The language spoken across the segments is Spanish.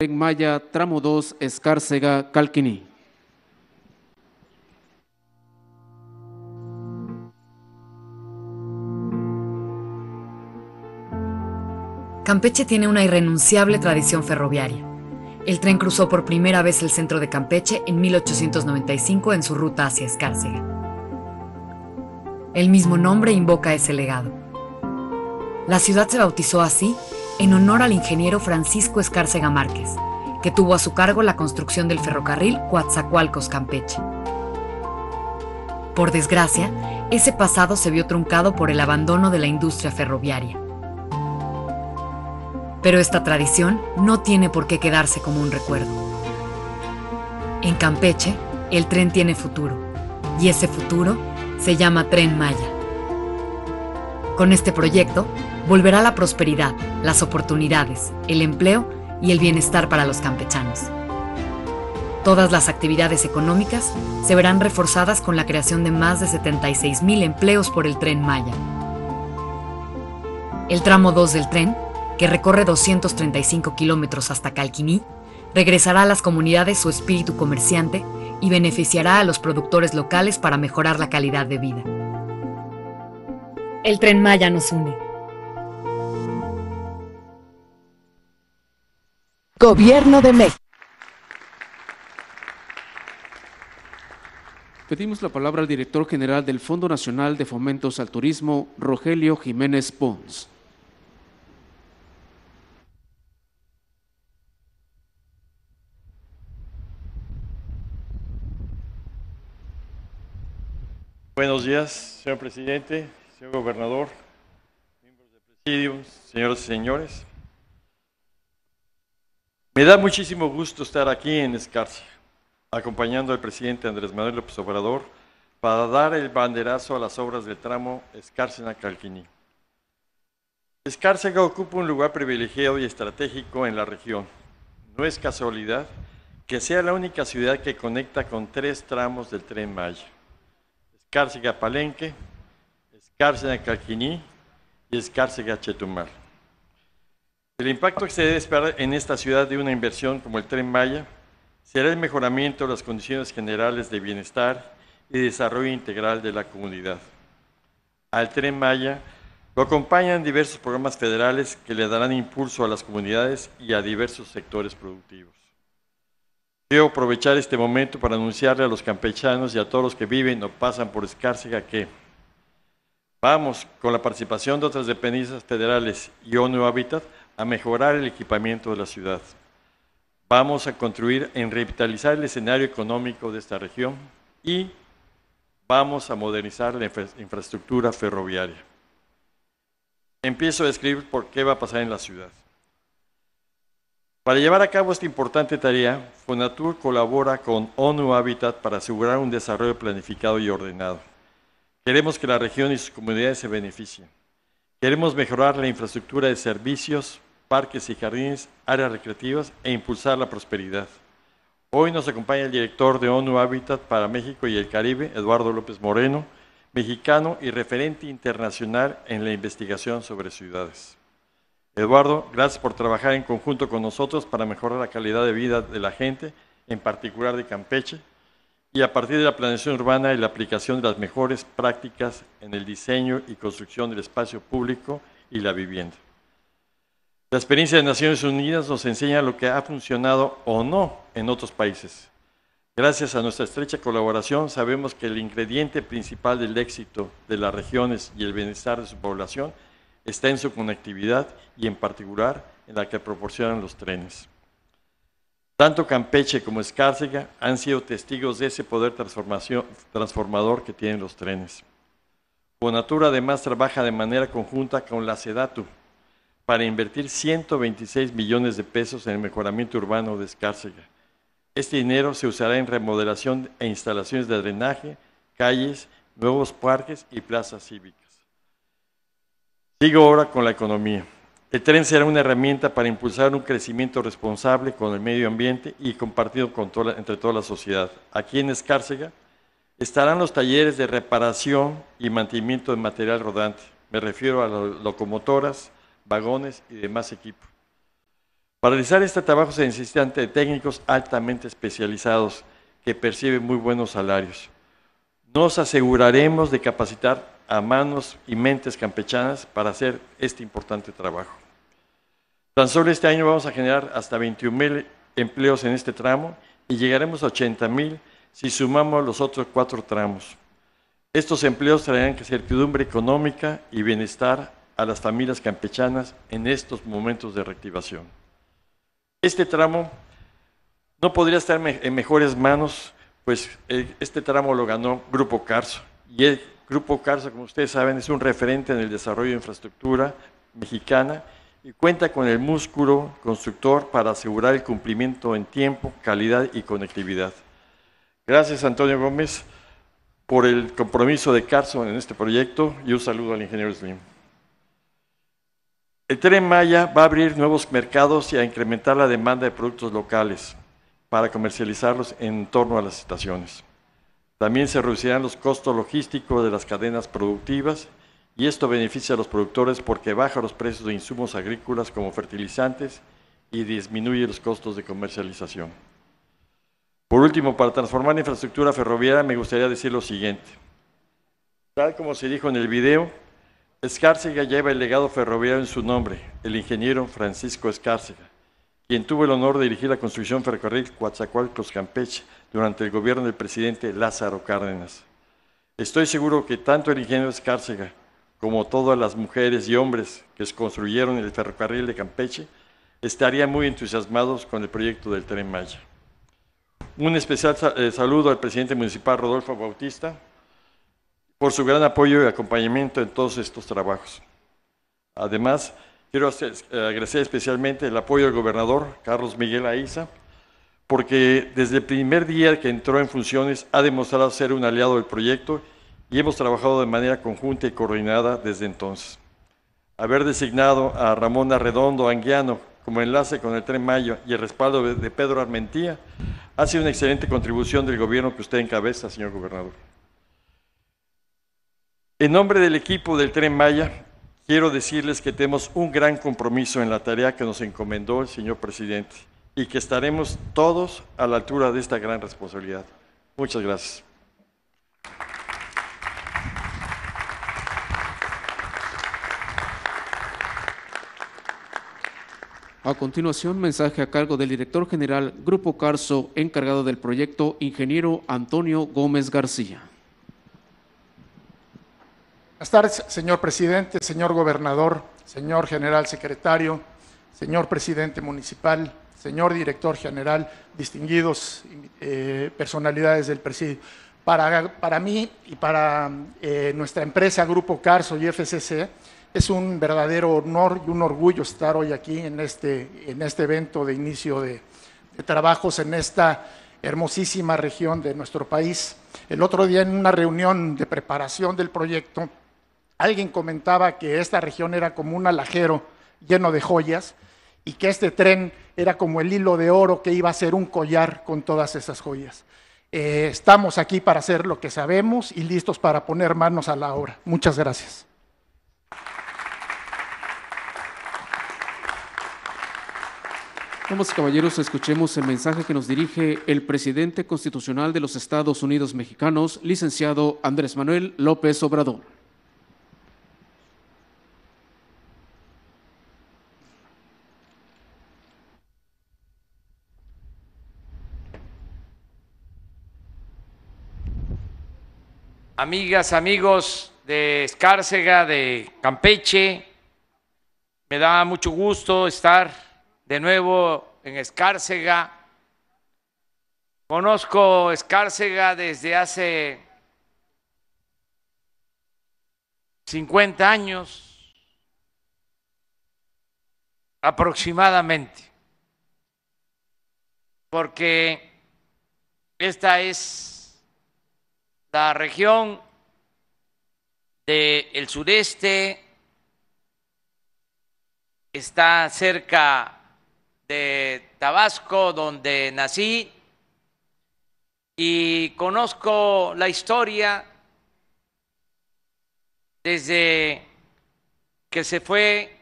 En Maya, tramo 2, Escárcega, Calquiní. Campeche tiene una irrenunciable tradición ferroviaria. El tren cruzó por primera vez el centro de Campeche en 1895 en su ruta hacia Escárcega. El mismo nombre invoca ese legado. La ciudad se bautizó así en honor al ingeniero Francisco Escárcega Márquez, que tuvo a su cargo la construcción del ferrocarril Coatzacoalcos-Campeche. Por desgracia, ese pasado se vio truncado por el abandono de la industria ferroviaria. Pero esta tradición no tiene por qué quedarse como un recuerdo. En Campeche, el tren tiene futuro, y ese futuro se llama Tren Maya. Con este proyecto, volverá la prosperidad, las oportunidades, el empleo y el bienestar para los campechanos. Todas las actividades económicas se verán reforzadas con la creación de más de 76.000 empleos por el tren Maya. El tramo 2 del tren, que recorre 235 kilómetros hasta Calquiní, regresará a las comunidades su espíritu comerciante y beneficiará a los productores locales para mejorar la calidad de vida. El tren Maya nos une. Gobierno de México. Pedimos la palabra al director general del Fondo Nacional de Fomentos al Turismo, Rogelio Jiménez Pons. Buenos días, señor presidente, señor gobernador, miembros del presidium, señoras y señores. Me da muchísimo gusto estar aquí en Escárcega, acompañando al presidente Andrés Manuel López Obrador para dar el banderazo a las obras del tramo escárcega calquiní Escárcega ocupa un lugar privilegiado y estratégico en la región. No es casualidad que sea la única ciudad que conecta con tres tramos del Tren Maya. Escárcega-Palenque, Escárcega-Calquiní y Escárcega-Chetumal. El impacto que se debe esperar en esta ciudad de una inversión como el Tren Maya será el mejoramiento de las condiciones generales de bienestar y desarrollo integral de la comunidad. Al Tren Maya lo acompañan diversos programas federales que le darán impulso a las comunidades y a diversos sectores productivos. Quiero aprovechar este momento para anunciarle a los campechanos y a todos los que viven o pasan por Escárcega que vamos, con la participación de otras dependencias federales y ONU Habitat, a mejorar el equipamiento de la ciudad. Vamos a construir en revitalizar el escenario económico de esta región y vamos a modernizar la infraestructura ferroviaria. Empiezo a describir por qué va a pasar en la ciudad. Para llevar a cabo esta importante tarea, Fonatur colabora con ONU Habitat para asegurar un desarrollo planificado y ordenado. Queremos que la región y sus comunidades se beneficien. Queremos mejorar la infraestructura de servicios, parques y jardines, áreas recreativas e impulsar la prosperidad. Hoy nos acompaña el director de ONU Habitat para México y el Caribe, Eduardo López Moreno, mexicano y referente internacional en la investigación sobre ciudades. Eduardo, gracias por trabajar en conjunto con nosotros para mejorar la calidad de vida de la gente, en particular de Campeche, y a partir de la planeación urbana y la aplicación de las mejores prácticas en el diseño y construcción del espacio público y la vivienda. La experiencia de Naciones Unidas nos enseña lo que ha funcionado o no en otros países. Gracias a nuestra estrecha colaboración sabemos que el ingrediente principal del éxito de las regiones y el bienestar de su población está en su conectividad y en particular en la que proporcionan los trenes. Tanto Campeche como Escárcega han sido testigos de ese poder transformador que tienen los trenes. Bonatura además trabaja de manera conjunta con la SEDATU, para invertir 126 millones de pesos en el mejoramiento urbano de Escárcega. Este dinero se usará en remodelación e instalaciones de drenaje, calles, nuevos parques y plazas cívicas. Sigo ahora con la economía. El tren será una herramienta para impulsar un crecimiento responsable con el medio ambiente y compartido entre toda la sociedad. Aquí en Escárcega estarán los talleres de reparación y mantenimiento de material rodante. Me refiero a las locomotoras, vagones y demás equipo. Para realizar este trabajo se necesita necesitan técnicos altamente especializados que perciben muy buenos salarios. Nos aseguraremos de capacitar a manos y mentes campechanas para hacer este importante trabajo. Tan solo este año vamos a generar hasta 21 mil empleos en este tramo y llegaremos a 80 mil si sumamos los otros cuatro tramos. Estos empleos traerán certidumbre económica y bienestar a las familias campechanas en estos momentos de reactivación. Este tramo no podría estar en mejores manos, pues eh, este tramo lo ganó Grupo Carso. Y el Grupo Carso, como ustedes saben, es un referente en el desarrollo de infraestructura mexicana y cuenta con el músculo constructor para asegurar el cumplimiento en tiempo, calidad y conectividad. Gracias, Antonio Gómez, por el compromiso de Carso en este proyecto y un saludo al ingeniero Slim. El tren Maya va a abrir nuevos mercados y a incrementar la demanda de productos locales para comercializarlos en torno a las estaciones. También se reducirán los costos logísticos de las cadenas productivas y esto beneficia a los productores porque baja los precios de insumos agrícolas como fertilizantes y disminuye los costos de comercialización. Por último, para transformar la infraestructura ferroviaria me gustaría decir lo siguiente. Tal como se dijo en el video, Escárcega lleva el legado ferroviario en su nombre, el ingeniero Francisco Escárcega, quien tuvo el honor de dirigir la construcción ferrocarril Coatzacoalcos-Campeche durante el gobierno del presidente Lázaro Cárdenas. Estoy seguro que tanto el ingeniero Escárcega como todas las mujeres y hombres que construyeron el ferrocarril de Campeche estarían muy entusiasmados con el proyecto del Tren Maya. Un especial eh, saludo al presidente municipal Rodolfo Bautista, por su gran apoyo y acompañamiento en todos estos trabajos. Además, quiero agradecer especialmente el apoyo del gobernador Carlos Miguel Aiza, porque desde el primer día que entró en funciones ha demostrado ser un aliado del proyecto y hemos trabajado de manera conjunta y coordinada desde entonces. Haber designado a Ramón Arredondo Anguiano como enlace con el Tren Mayo y el respaldo de Pedro Armentía ha sido una excelente contribución del gobierno que usted encabeza, señor gobernador. En nombre del equipo del Tren Maya, quiero decirles que tenemos un gran compromiso en la tarea que nos encomendó el señor presidente y que estaremos todos a la altura de esta gran responsabilidad. Muchas gracias. A continuación, mensaje a cargo del director general Grupo Carso, encargado del proyecto, ingeniero Antonio Gómez García. Buenas tardes, señor presidente, señor gobernador, señor general secretario, señor presidente municipal, señor director general, distinguidos eh, personalidades del presidio. Para, para mí y para eh, nuestra empresa Grupo Carso y FCC es un verdadero honor y un orgullo estar hoy aquí en este, en este evento de inicio de, de trabajos en esta hermosísima región de nuestro país. El otro día en una reunión de preparación del proyecto, Alguien comentaba que esta región era como un alajero lleno de joyas y que este tren era como el hilo de oro que iba a ser un collar con todas esas joyas. Eh, estamos aquí para hacer lo que sabemos y listos para poner manos a la obra. Muchas gracias. Vamos, caballeros, escuchemos el mensaje que nos dirige el presidente constitucional de los Estados Unidos mexicanos, licenciado Andrés Manuel López Obrador. amigas, amigos de Escárcega, de Campeche. Me da mucho gusto estar de nuevo en Escárcega. Conozco Escárcega desde hace 50 años aproximadamente, porque esta es la región del sureste está cerca de Tabasco, donde nací, y conozco la historia desde que se fue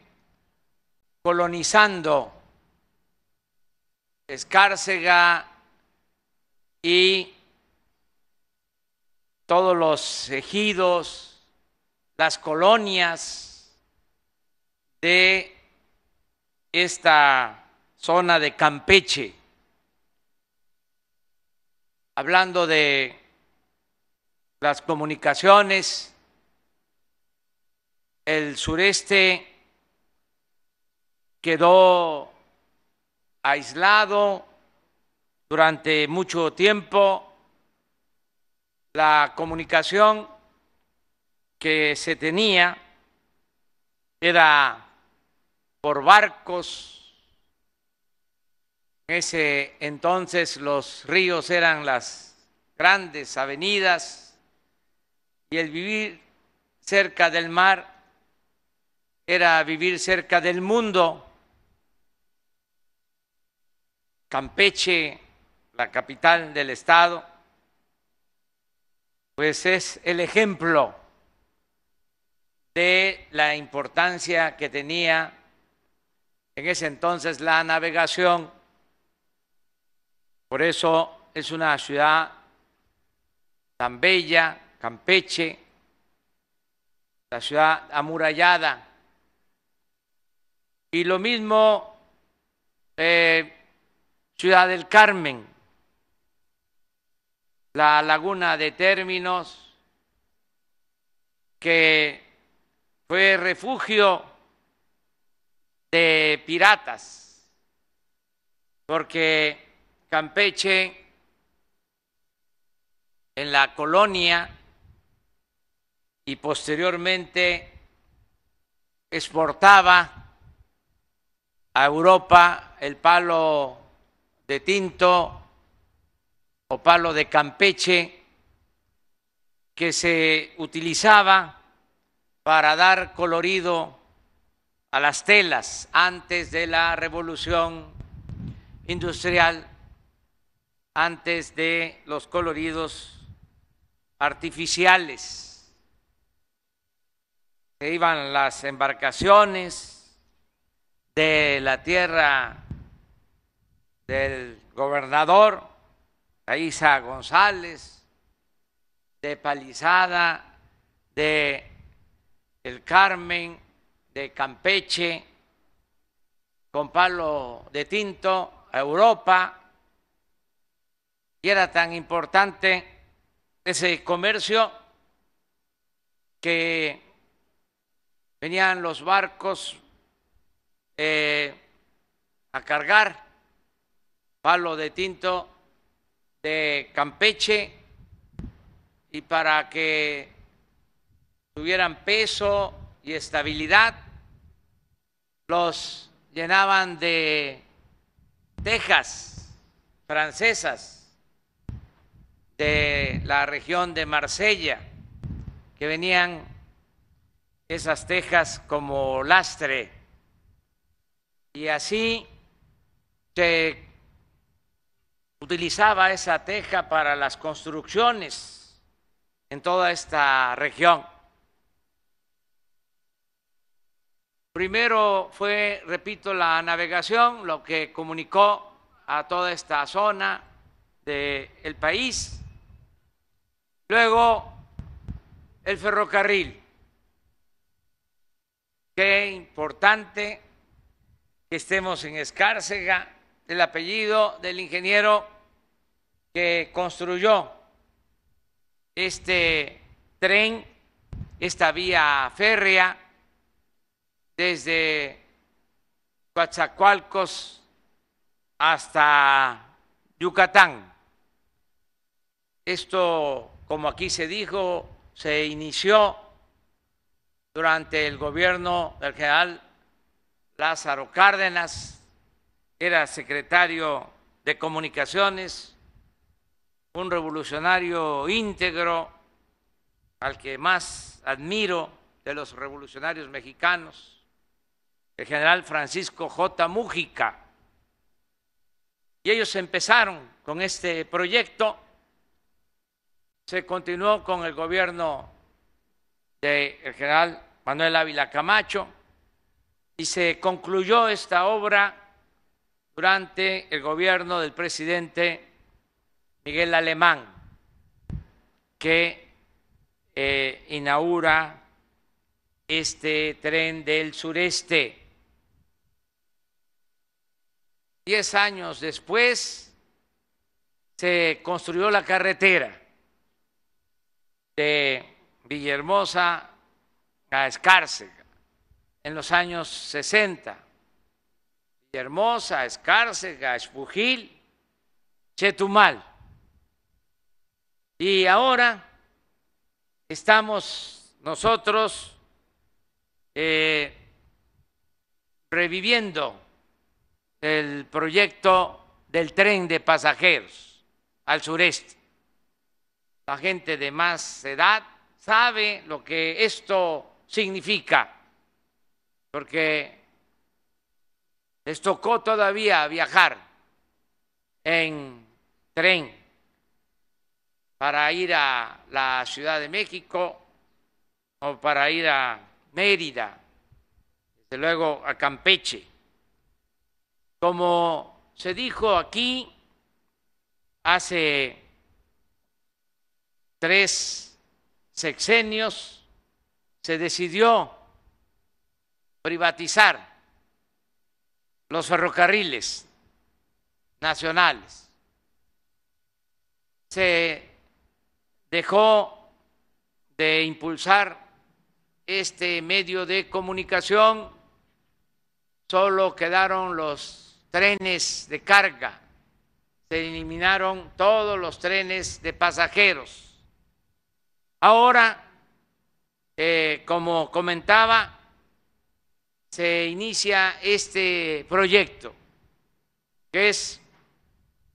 colonizando Escárcega y todos los ejidos, las colonias de esta zona de Campeche, hablando de las comunicaciones, el sureste quedó aislado durante mucho tiempo, la comunicación que se tenía era por barcos. En ese entonces los ríos eran las grandes avenidas y el vivir cerca del mar era vivir cerca del mundo. Campeche, la capital del estado, pues es el ejemplo de la importancia que tenía en ese entonces la navegación. Por eso es una ciudad tan bella, Campeche, la ciudad amurallada. Y lo mismo eh, Ciudad del Carmen, la laguna de términos, que fue refugio de piratas, porque Campeche en la colonia y posteriormente exportaba a Europa el palo de tinto, o palo de Campeche que se utilizaba para dar colorido a las telas antes de la revolución industrial, antes de los coloridos artificiales. Se iban las embarcaciones de la tierra del gobernador Raíza González, de Palizada, de El Carmen, de Campeche, con palo de tinto, a Europa. Y era tan importante ese comercio que venían los barcos eh, a cargar palo de tinto de Campeche y para que tuvieran peso y estabilidad, los llenaban de tejas francesas de la región de Marsella, que venían esas tejas como lastre. Y así se utilizaba esa teja para las construcciones en toda esta región. Primero fue, repito, la navegación, lo que comunicó a toda esta zona del el país. Luego, el ferrocarril. Qué importante que estemos en Escárcega, el apellido del ingeniero que construyó este tren, esta vía férrea desde Coatzacoalcos hasta Yucatán. Esto, como aquí se dijo, se inició durante el gobierno del general Lázaro Cárdenas, era secretario de Comunicaciones un revolucionario íntegro, al que más admiro de los revolucionarios mexicanos, el general Francisco J. Mújica. Y ellos empezaron con este proyecto, se continuó con el gobierno del general Manuel Ávila Camacho y se concluyó esta obra durante el gobierno del presidente Miguel Alemán, que eh, inaugura este tren del sureste. Diez años después se construyó la carretera de Villahermosa a Escárcega en los años 60. Villahermosa, Escárcega, Espujil, Chetumal. Y ahora estamos nosotros eh, reviviendo el proyecto del tren de pasajeros al sureste. La gente de más edad sabe lo que esto significa, porque les tocó todavía viajar en tren para ir a la Ciudad de México o para ir a Mérida, desde luego a Campeche. Como se dijo aquí hace tres sexenios, se decidió privatizar los ferrocarriles nacionales. Se dejó de impulsar este medio de comunicación, solo quedaron los trenes de carga, se eliminaron todos los trenes de pasajeros. Ahora, eh, como comentaba, se inicia este proyecto que es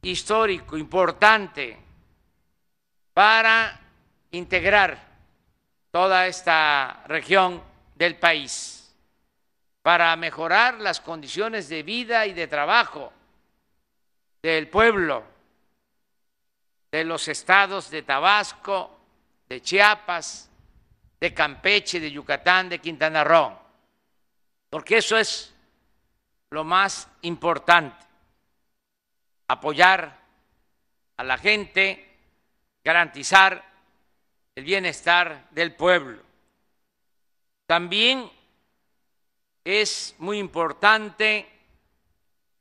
histórico, importante, para integrar toda esta región del país, para mejorar las condiciones de vida y de trabajo del pueblo, de los estados de Tabasco, de Chiapas, de Campeche, de Yucatán, de Quintana Roo, porque eso es lo más importante, apoyar a la gente, garantizar el bienestar del pueblo. También es muy importante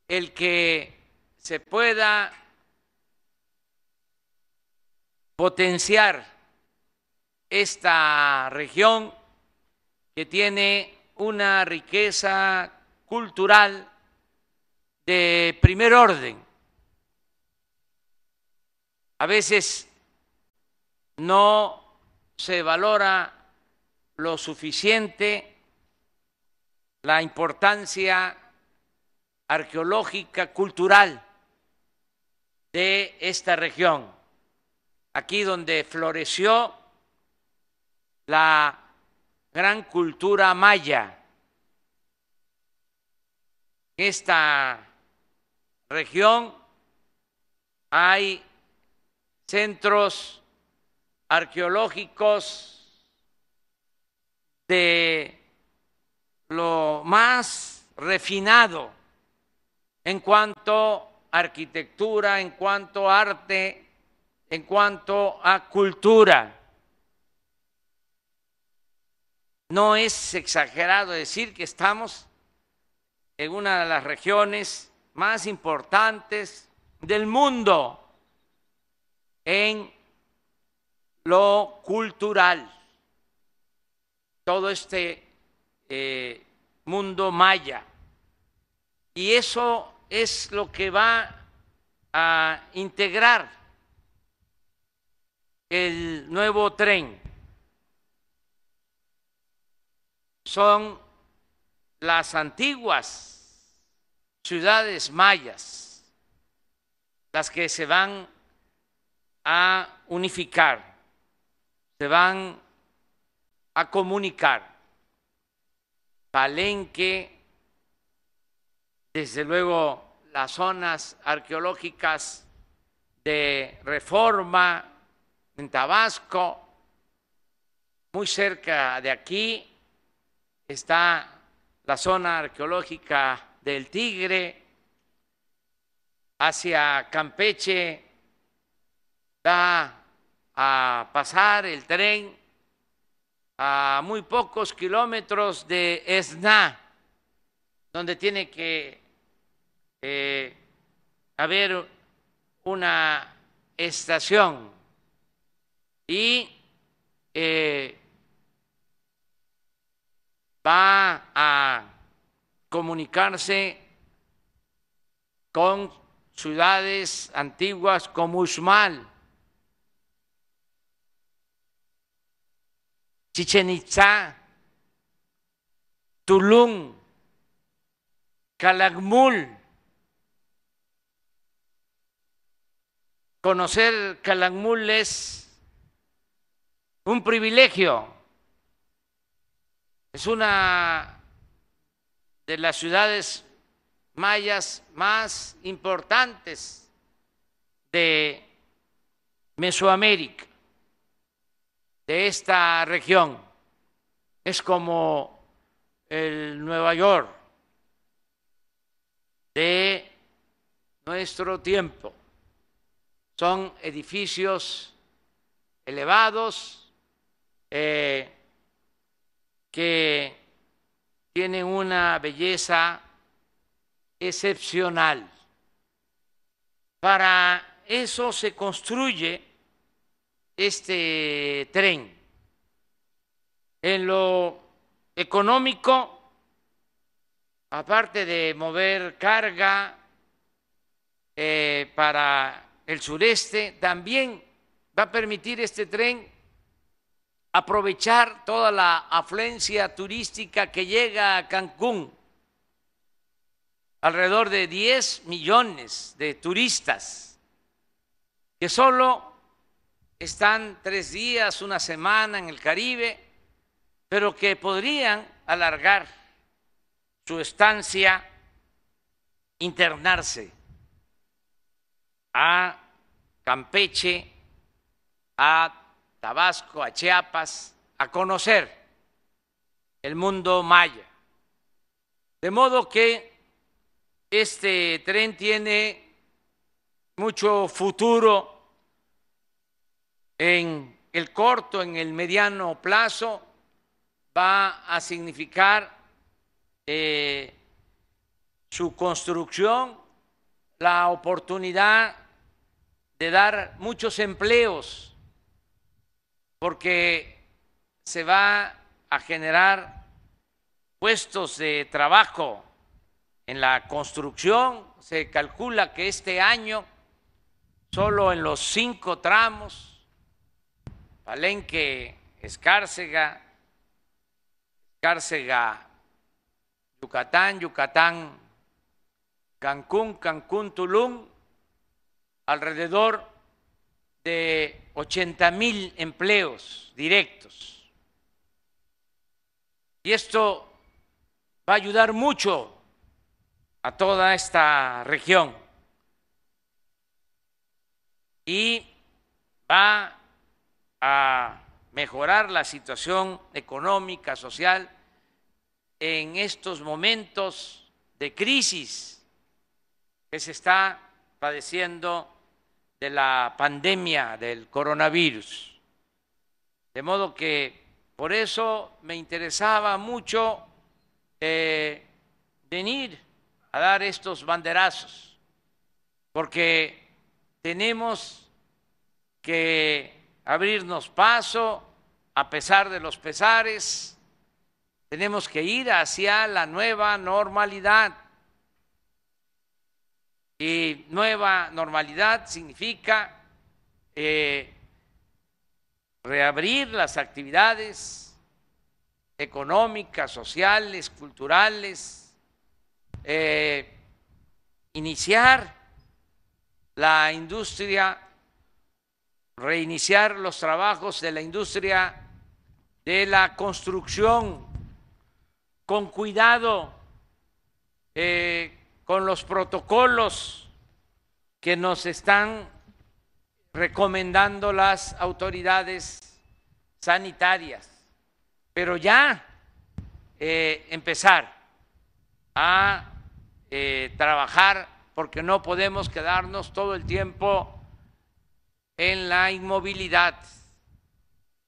el que se pueda potenciar esta región que tiene una riqueza cultural de primer orden. A veces no se valora lo suficiente la importancia arqueológica, cultural de esta región, aquí donde floreció la gran cultura maya. En esta región hay centros arqueológicos de lo más refinado en cuanto a arquitectura, en cuanto a arte, en cuanto a cultura. No es exagerado decir que estamos en una de las regiones más importantes del mundo en lo cultural, todo este eh, mundo maya. Y eso es lo que va a integrar el nuevo tren. Son las antiguas ciudades mayas las que se van a unificar se van a comunicar. Palenque, desde luego las zonas arqueológicas de Reforma, en Tabasco, muy cerca de aquí está la zona arqueológica del Tigre, hacia Campeche da a pasar el tren a muy pocos kilómetros de Esna, donde tiene que eh, haber una estación y eh, va a comunicarse con ciudades antiguas como Usmal. Chichen Itza, Tulum, Calakmul. Conocer Calakmul es un privilegio. Es una de las ciudades mayas más importantes de Mesoamérica de esta región. Es como el Nueva York de nuestro tiempo. Son edificios elevados eh, que tienen una belleza excepcional. Para eso se construye este tren. En lo económico, aparte de mover carga eh, para el sureste, también va a permitir este tren aprovechar toda la afluencia turística que llega a Cancún, alrededor de 10 millones de turistas, que solo están tres días, una semana en el Caribe, pero que podrían alargar su estancia, internarse a Campeche, a Tabasco, a Chiapas, a conocer el mundo maya. De modo que este tren tiene mucho futuro en el corto, en el mediano plazo, va a significar eh, su construcción la oportunidad de dar muchos empleos, porque se va a generar puestos de trabajo en la construcción. Se calcula que este año, solo en los cinco tramos, Palenque, Escárcega, Escárcega, Yucatán, Yucatán, Cancún, Cancún, Tulum, alrededor de 80 mil empleos directos. Y esto va a ayudar mucho a toda esta región y va a mejorar la situación económica, social, en estos momentos de crisis que se está padeciendo de la pandemia del coronavirus. De modo que por eso me interesaba mucho eh, venir a dar estos banderazos, porque tenemos que abrirnos paso a pesar de los pesares. Tenemos que ir hacia la nueva normalidad. Y nueva normalidad significa eh, reabrir las actividades económicas, sociales, culturales, eh, iniciar la industria reiniciar los trabajos de la industria de la construcción con cuidado, eh, con los protocolos que nos están recomendando las autoridades sanitarias, pero ya eh, empezar a eh, trabajar porque no podemos quedarnos todo el tiempo en la inmovilidad.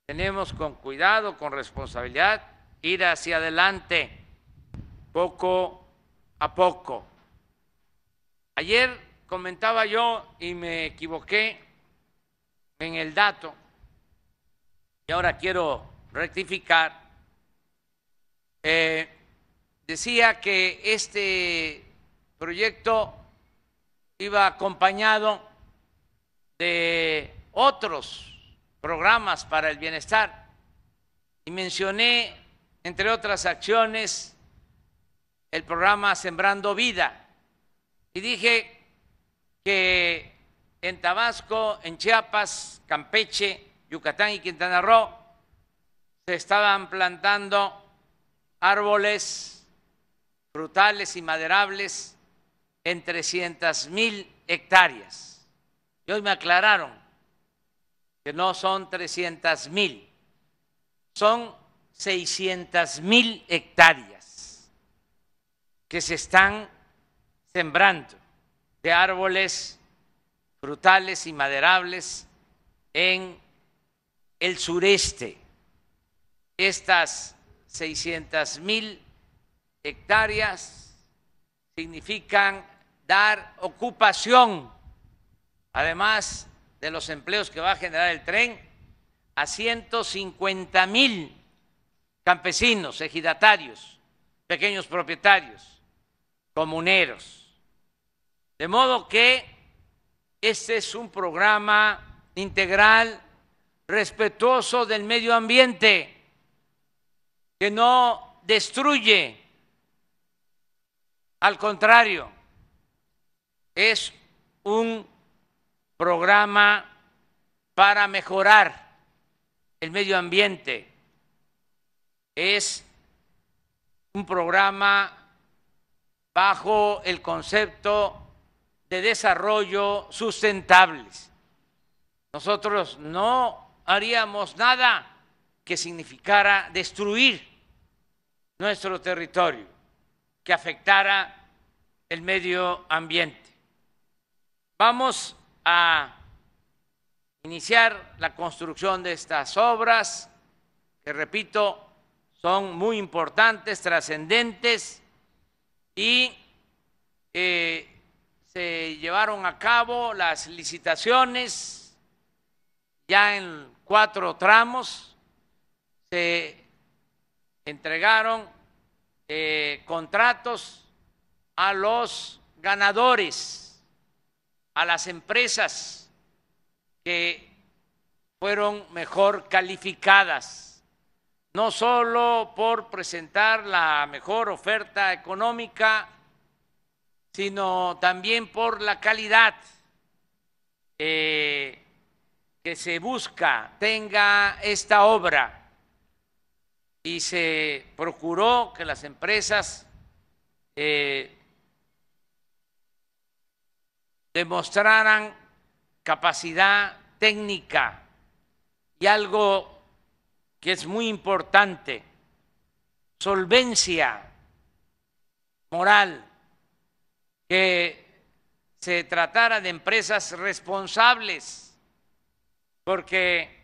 Tenemos con cuidado, con responsabilidad, ir hacia adelante, poco a poco. Ayer comentaba yo y me equivoqué en el dato, y ahora quiero rectificar. Eh, decía que este proyecto iba acompañado de otros programas para el bienestar y mencioné, entre otras acciones, el programa Sembrando Vida y dije que en Tabasco, en Chiapas, Campeche, Yucatán y Quintana Roo se estaban plantando árboles frutales y maderables en 300 mil hectáreas. Y hoy me aclararon que no son 300 mil, son 600 mil hectáreas que se están sembrando de árboles frutales y maderables en el sureste. Estas 600 mil hectáreas significan dar ocupación además de los empleos que va a generar el tren, a 150 mil campesinos, ejidatarios, pequeños propietarios, comuneros. De modo que este es un programa integral, respetuoso del medio ambiente, que no destruye, al contrario, es un programa para mejorar el medio ambiente. Es un programa bajo el concepto de desarrollo sustentable. Nosotros no haríamos nada que significara destruir nuestro territorio, que afectara el medio ambiente. Vamos a iniciar la construcción de estas obras, que repito, son muy importantes, trascendentes, y eh, se llevaron a cabo las licitaciones ya en cuatro tramos, se entregaron eh, contratos a los ganadores a las empresas que fueron mejor calificadas, no solo por presentar la mejor oferta económica, sino también por la calidad eh, que se busca tenga esta obra. Y se procuró que las empresas eh, demostraran capacidad técnica y algo que es muy importante, solvencia moral, que se tratara de empresas responsables, porque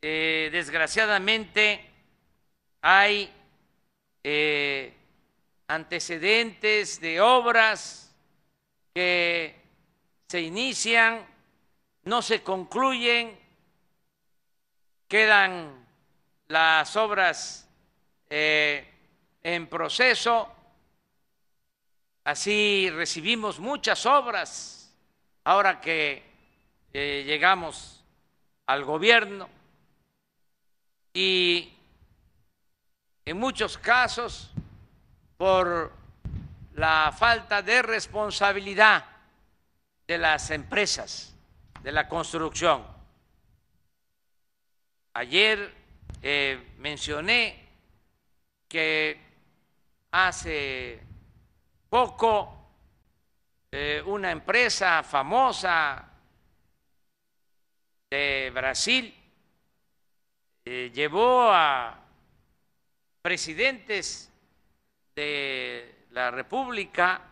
eh, desgraciadamente hay eh, antecedentes de obras que se inician, no se concluyen, quedan las obras eh, en proceso, así recibimos muchas obras ahora que eh, llegamos al gobierno y en muchos casos por la falta de responsabilidad de las empresas de la construcción. Ayer eh, mencioné que hace poco eh, una empresa famosa de Brasil eh, llevó a presidentes de la República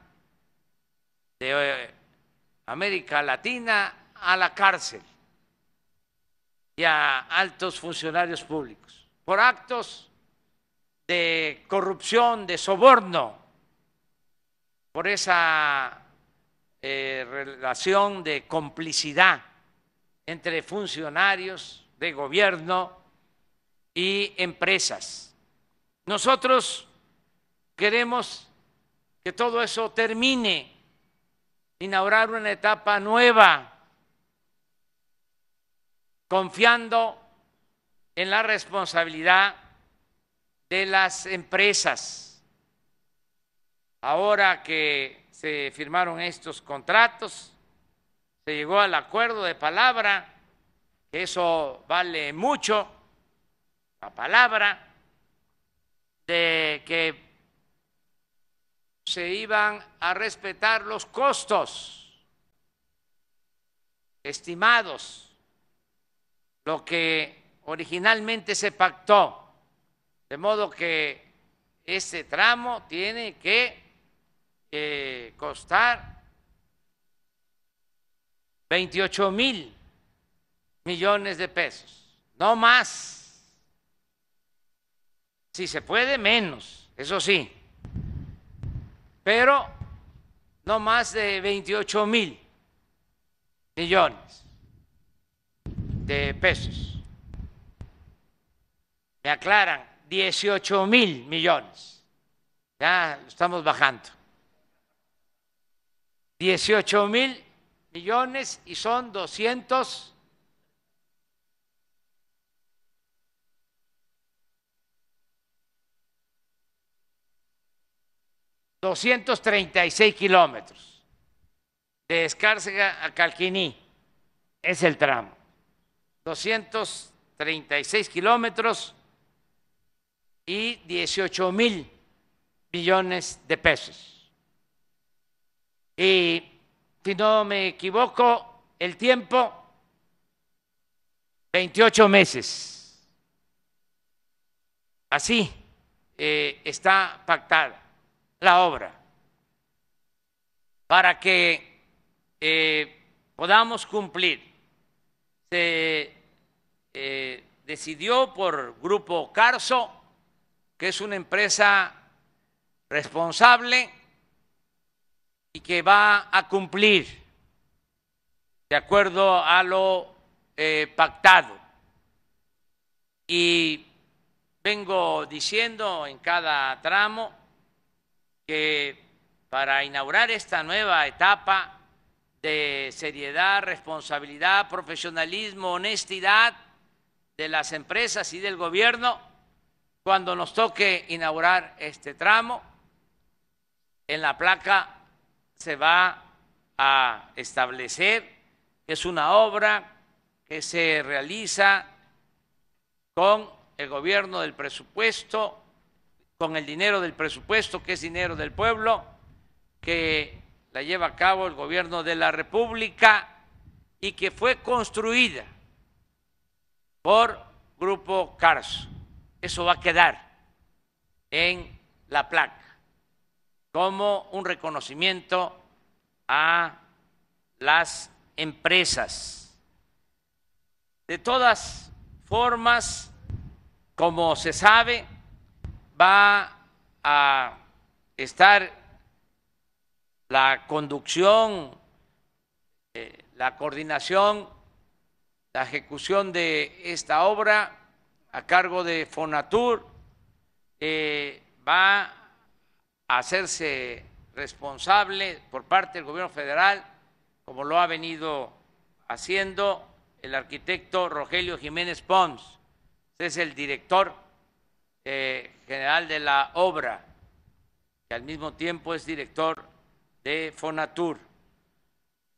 de América Latina a la cárcel y a altos funcionarios públicos por actos de corrupción, de soborno, por esa eh, relación de complicidad entre funcionarios de gobierno y empresas. Nosotros queremos que todo eso termine inaugurar una etapa nueva, confiando en la responsabilidad de las empresas. Ahora que se firmaron estos contratos, se llegó al acuerdo de palabra, que eso vale mucho, la palabra, de que se iban a respetar los costos estimados, lo que originalmente se pactó. De modo que ese tramo tiene que eh, costar 28 mil millones de pesos, no más. Si se puede, menos, eso sí pero no más de 28 mil millones de pesos. Me aclaran, 18 mil millones. Ya estamos bajando. 18 mil millones y son 200 236 kilómetros de Escárcega a Calquiní es el tramo. 236 kilómetros y 18 mil millones de pesos. Y si no me equivoco, el tiempo, 28 meses. Así eh, está pactado la obra para que eh, podamos cumplir. Se eh, decidió por Grupo Carso, que es una empresa responsable y que va a cumplir de acuerdo a lo eh, pactado. Y vengo diciendo en cada tramo que para inaugurar esta nueva etapa de seriedad, responsabilidad, profesionalismo, honestidad de las empresas y del gobierno, cuando nos toque inaugurar este tramo, en la placa se va a establecer que es una obra que se realiza con el gobierno del presupuesto con el dinero del presupuesto, que es dinero del pueblo, que la lleva a cabo el gobierno de la República y que fue construida por Grupo CARS. Eso va a quedar en la placa como un reconocimiento a las empresas. De todas formas, como se sabe, va a estar la conducción, eh, la coordinación, la ejecución de esta obra a cargo de Fonatur. Eh, va a hacerse responsable por parte del gobierno federal, como lo ha venido haciendo el arquitecto Rogelio Jiménez Pons. Este es el director eh, general de la obra, que al mismo tiempo es director de Fonatur.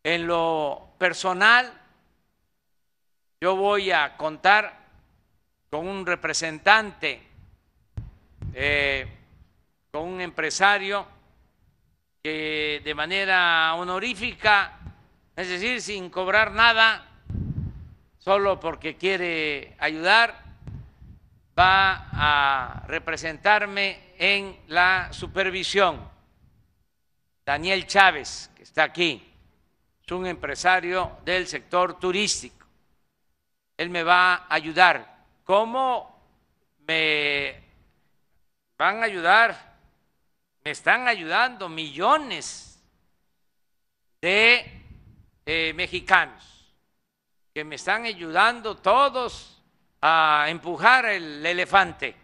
En lo personal, yo voy a contar con un representante, eh, con un empresario que de manera honorífica, es decir, sin cobrar nada, solo porque quiere ayudar, va a representarme en la supervisión Daniel Chávez, que está aquí, es un empresario del sector turístico. Él me va a ayudar. ¿Cómo me van a ayudar? Me están ayudando millones de eh, mexicanos que me están ayudando todos a empujar el elefante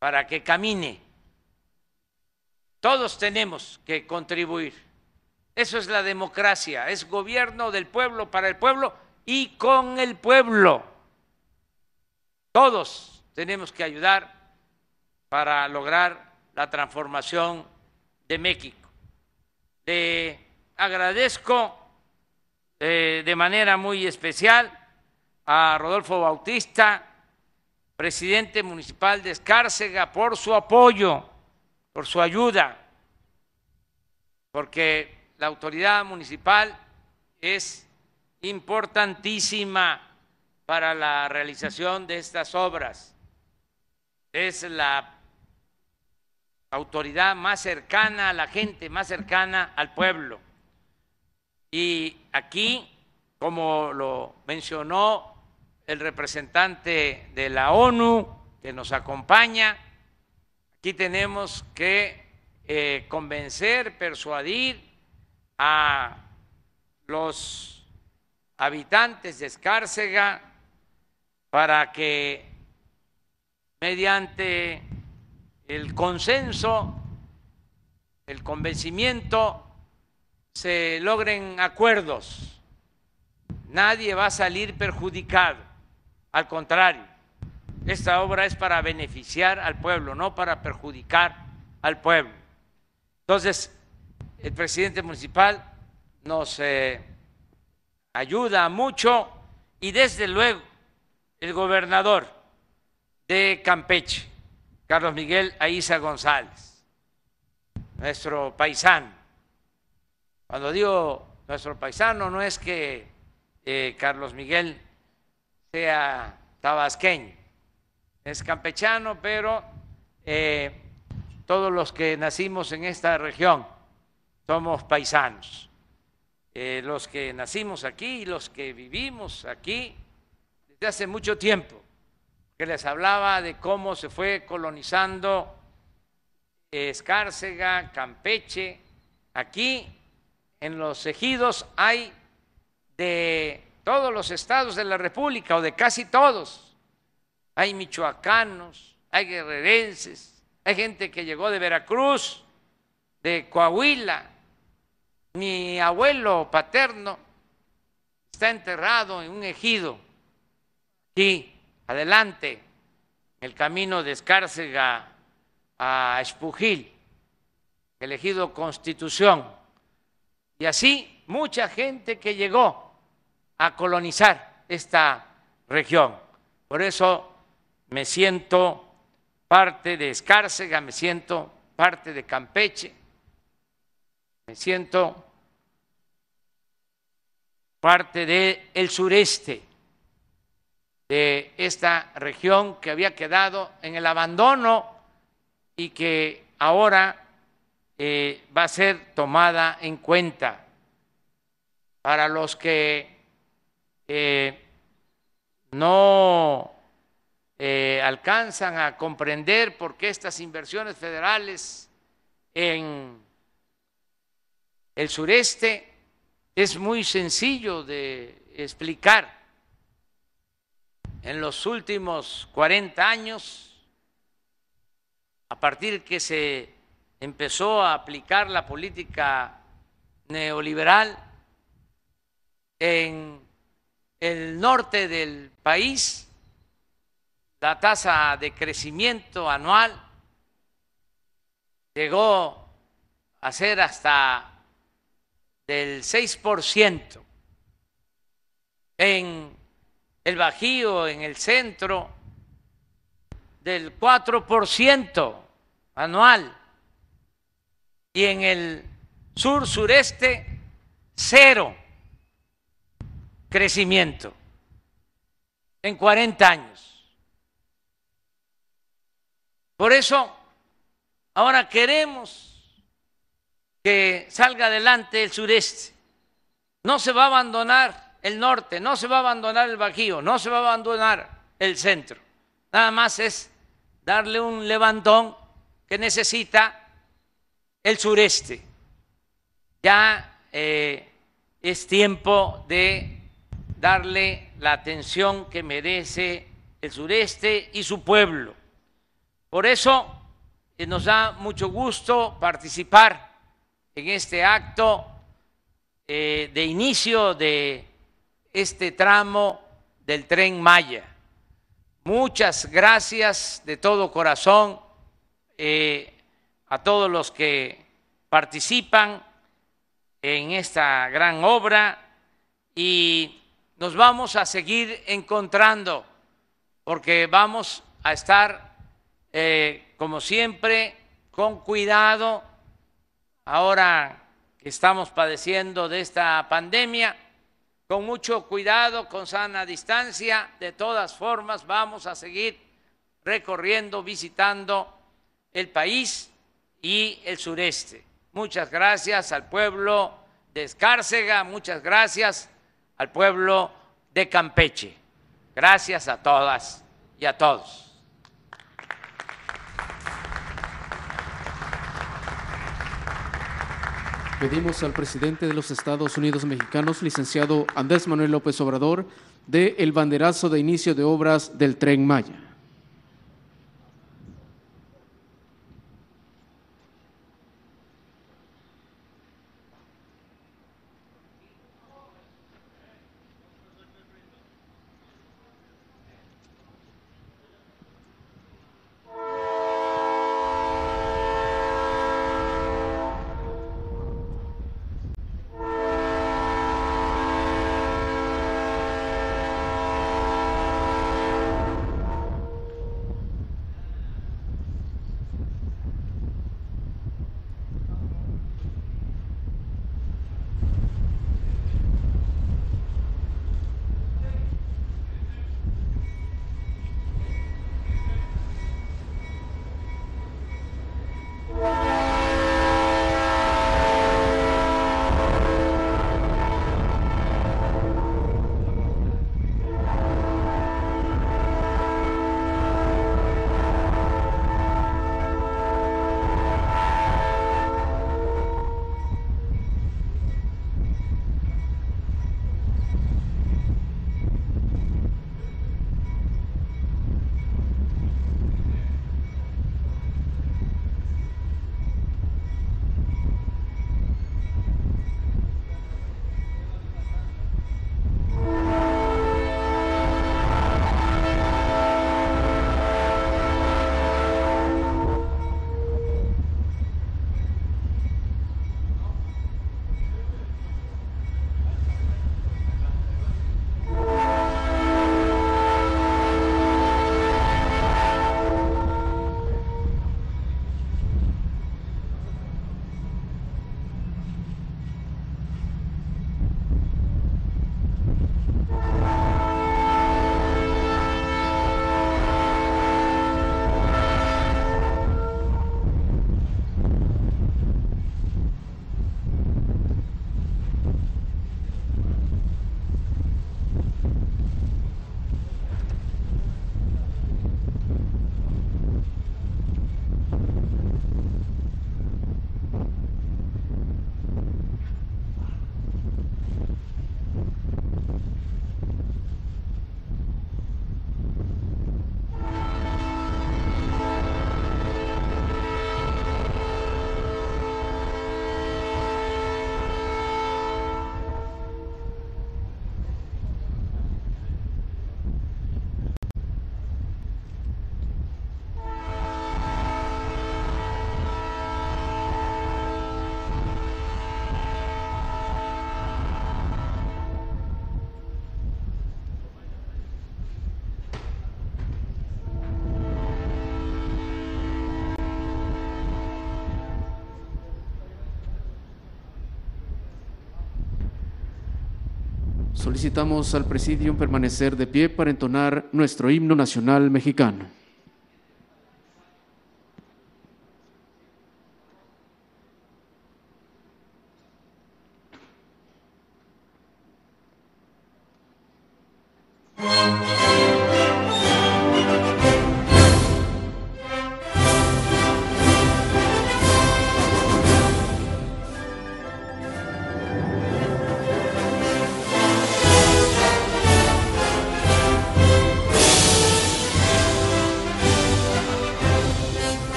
para que camine. Todos tenemos que contribuir. Eso es la democracia, es gobierno del pueblo para el pueblo y con el pueblo. Todos tenemos que ayudar para lograr la transformación de México. Le agradezco eh, de manera muy especial a Rodolfo Bautista, presidente municipal de Escárcega, por su apoyo, por su ayuda, porque la autoridad municipal es importantísima para la realización de estas obras. Es la autoridad más cercana a la gente, más cercana al pueblo. Y aquí, como lo mencionó el representante de la ONU que nos acompaña. Aquí tenemos que eh, convencer, persuadir a los habitantes de Escárcega para que mediante el consenso, el convencimiento, se logren acuerdos. Nadie va a salir perjudicado. Al contrario, esta obra es para beneficiar al pueblo, no para perjudicar al pueblo. Entonces, el presidente municipal nos eh, ayuda mucho y desde luego el gobernador de Campeche, Carlos Miguel Aiza González, nuestro paisano. Cuando digo nuestro paisano no es que eh, Carlos Miguel sea tabasqueño, es campechano, pero eh, todos los que nacimos en esta región somos paisanos. Eh, los que nacimos aquí y los que vivimos aquí desde hace mucho tiempo, que les hablaba de cómo se fue colonizando eh, Escárcega, Campeche. Aquí en los ejidos hay de todos los estados de la República o de casi todos. Hay michoacanos, hay guerrerenses, hay gente que llegó de Veracruz, de Coahuila. Mi abuelo paterno está enterrado en un ejido y adelante, el camino de Escárcega a Espujil, elegido Constitución. Y así mucha gente que llegó a colonizar esta región. Por eso me siento parte de Escárcega, me siento parte de Campeche, me siento parte del sureste de esta región que había quedado en el abandono y que ahora eh, va a ser tomada en cuenta para los que eh, no eh, alcanzan a comprender por qué estas inversiones federales en el sureste es muy sencillo de explicar. En los últimos 40 años, a partir que se empezó a aplicar la política neoliberal en el norte del país, la tasa de crecimiento anual llegó a ser hasta del 6%. En el Bajío, en el centro, del 4% anual. Y en el sur sureste, cero crecimiento en 40 años. Por eso, ahora queremos que salga adelante el sureste. No se va a abandonar el norte, no se va a abandonar el Bajío, no se va a abandonar el centro. Nada más es darle un levantón que necesita el sureste. Ya eh, es tiempo de darle la atención que merece el sureste y su pueblo. Por eso eh, nos da mucho gusto participar en este acto eh, de inicio de este tramo del tren Maya. Muchas gracias de todo corazón eh, a todos los que participan en esta gran obra y nos vamos a seguir encontrando, porque vamos a estar, eh, como siempre, con cuidado. Ahora que estamos padeciendo de esta pandemia, con mucho cuidado, con sana distancia, de todas formas vamos a seguir recorriendo, visitando el país y el sureste. Muchas gracias al pueblo de Escárcega, muchas gracias al pueblo de Campeche. Gracias a todas y a todos. Pedimos al presidente de los Estados Unidos mexicanos, licenciado Andrés Manuel López Obrador, de el banderazo de inicio de obras del tren Maya. solicitamos al presidium permanecer de pie para entonar nuestro himno nacional mexicano.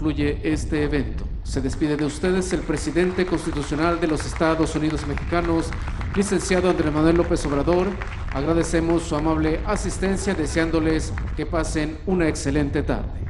concluye este evento. Se despide de ustedes el presidente constitucional de los Estados Unidos mexicanos, licenciado Andrés Manuel López Obrador. Agradecemos su amable asistencia, deseándoles que pasen una excelente tarde.